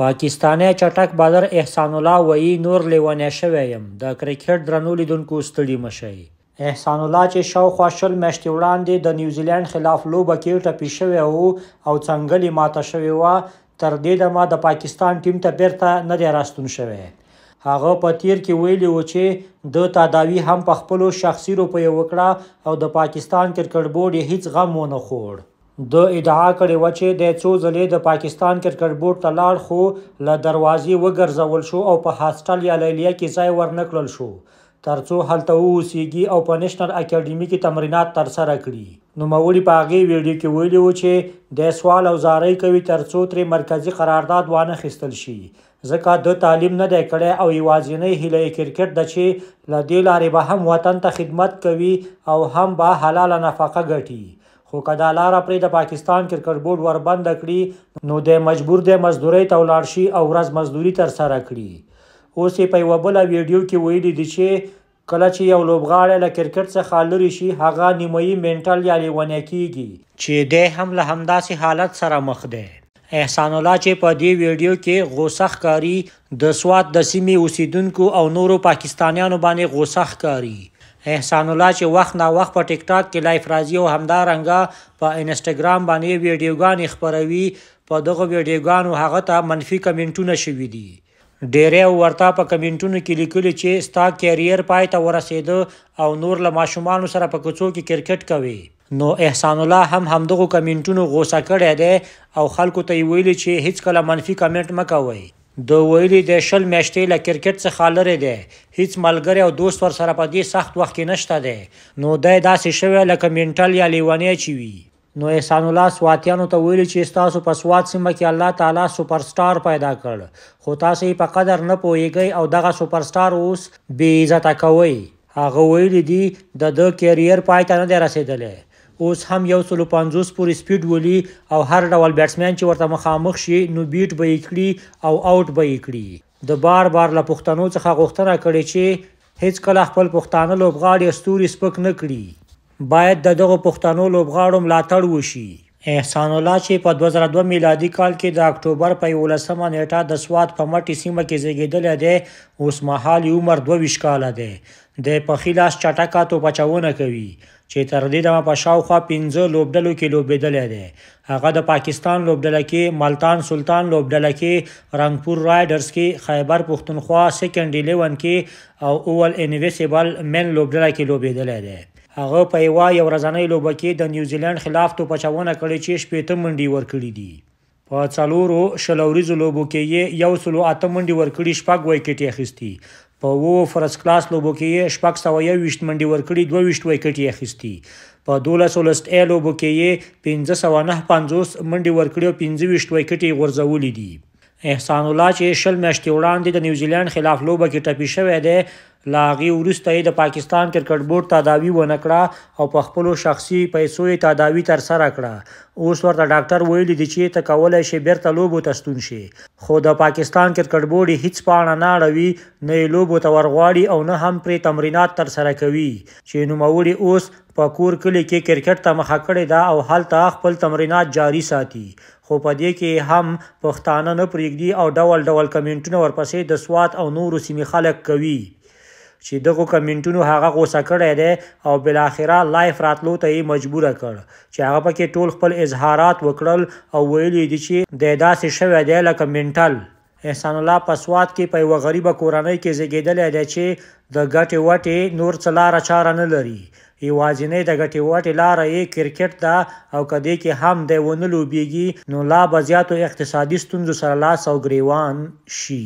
پاکستانی چټک بالر احسان الله وایي نور لیونی شوی یم د کرکټ درنو لیدونکو ستړي مشي احسان الله چې شاوخوا شل میاشتې وړاندې د نیوزیلند خلاف لوبه کې ټپي شوی وو او څنګهلې ماته شوی و تر دې دمه د پاکستان ټیم ته بیرته نه دی راستون شوی هغه په تیر کې ویلي و چې د تداوی هم په خپلو شخصي روپیو وکړه او د پاکستان کرکټ بورډ هیڅ غم ونه خوړ د ادعا کړې و چې د څو ځلې د پاکستان کرکټ بورډ ته لاړ خو له دروازې وګرځول شو او په هاستل یا لیلیه کې ځای ورنکړل شو ترڅو هلته اوسېږي او په نېشنل اکیډمي کې تمرینات ترسره کړي نوموړي په هغې ویډیو کې ویلي و چې د سوال او زارۍ کوي ترڅو ترې مرکزي قرارداد وانه خیستل شي ځکه د تعلیم نه دی کړی او یوازینۍ هیله یې کرکټ ده چې له دې لارې به هم وطن ته خدمت کوي او هم به حلاله نفقه ګټي خو کدا لار پرې د پاکستان کرکټ بورډ وربند کړي نو د مجبور د مزدوري ته ولاړ شي او ورځ مزدوري تر سره کړي اوس په یو بل ویډیو کې ویلي دي چې کله چې یو لوبغاړی له کرکټ څخه لري شي هغه نیمایي منټل یا لیونی کیږي چې د هم له همداسې حالت سره مخ دی احسان الله چې په دې ویډیو کې غوسه ښکاری د سواد د سیمې اوسیدونکو او نورو پاکستانیانو باندې غوسه ښکاری احسان الله چې وخت نا وخت په ټیک ټاک کې لایف راځي او همدارنګه په انسټاګرام باندې ویډیوګانې خپروي په دغه ویډیوګانو هغه ته منفي کمنټونه شوي دي ډیرې ورته په کمنټونو کې لیکلي چې ستا کیریر پای ته ورسېده او نور له ماشومان سره په کوڅو کې کرکټ کوي نو احسان الله هم همدغه کمنټونو غوسه کړی دی او خلکو ته ویلي چې هیڅ کله منفي کمنټ مکوئ د ویلي د شل میاشتې له کرکټ څخه لرې دی هیڅ ملګری او دوست ورسره په دې سخت وخت کې نشته دی نو دی داسې شوی لکه منټل یا لیونی چې وي نو احسان الله سواتیانو ته ویلي چې ستاسو په سوات سیمه کې الله تعالی سپر سټار پیدا کړ خو تاسو یې په قدر نه پوهیږئ او دغه سپر سټار اوس بې عزته کوئ هغه ویلي دي د ده کیریر پای ته نه دی رسېدلی اوس هم یو سلو 50 پورې سپیډ ولي او هر ډول بیټسمین چې ورته مخامخ شي نو بیټ به یې کړي او آوټ به یې کړي د بار بار له پښتنو څخه غوښتنه کړې چې هیڅ کله خپل پښتانه لوبغاړي استوري سپک نه کړي باید د دغه پښتنو لوبغاړو ملاتړ وشي احسان الله چې په 2002 میلادي کال کې د اکتوبر په 11مه نیټه د سواد په مټي سیمه کې زیږیدل دی اوس مهال یې عمر 22 کاله دی د پخیلاس چټکا تو بچاونه کوي چې تر دې دمه په شاوخوا 15 لوبډلو کې لوبېدلی دی هغه د پاکستان لوبډله کې ملتان سلطان لوبډله کې رنگپور رایډرز کې خیبر پښتونخوا سیکنډ 11 کې او اول انویسیبل من لوبډله کې لوبېدلی دی هغه په یو یو ورځنۍ لوبه کې د نیوزیلند خلاف تو پچونه کړې چې شپې ته منډي ورکړې دي په څلورو شلوريزو لوبو کې یې یو سلو اته منډي ورکړې شپږ وای کې اخیستی په وو فرست کلاس لوبو کې شپږ سوه یوویشت منډې ورکړي دوه ویشت ویکټې اخیستې په دولس ولست ای لوبو کې یې پنځه سوه نهه پنځوس منډې ورکړي او پنځه ویشت ویکټې غورځولې دي احسان الله چې شل میاشتې وړاندې د نیوزیلند خلاف لوبه کې ټپي شوی دی لاغي ورسته د پاکستان کرکټ بورډ تداوی ونه کړه او په خپل شخصي پیسو یې تداوی تر سره کړه اوس ورته ډاکټر ویلي دی چې ته کولای شي بیرته لوبو ته ستون شي خو د پاکستان کرکټ بورډ هیڅ پاڼه نه اړوي نه یې لوبو ته ورغواړي او نه هم پرې تمرینات تر سره کوي چې نوموړي اوس په کور کلی کې کرکټ ته مخه کړې ده او هلته خپل تمرینات جاري ساتي خو په دې کې هم پښتانه نه پرېږدي او ډول ډول کمنټونه ورپسې د سوات او نورو سیمې خلک کوي چې دغه کمنټونو هغه غوسه کړی دی او بل اخره لایف راتلو ته یې مجبور کړ چې هغه پکې ټول خپل اظهارات وکړل او ویلې دي چې د داسې شوی دی لکه منټل احسان الله پسوات کې په یو غریب کورنۍ کې زیږیدل دی چې د ګټې وټې نور څلاره چاره نه لري یوازینۍ د ګټې وټې لاره یې کرکټ ده او که دې کې هم دی ونه لوبیږي نو لا به زیاتو اقتصادي ستونزو سره لاس او ګریوان شي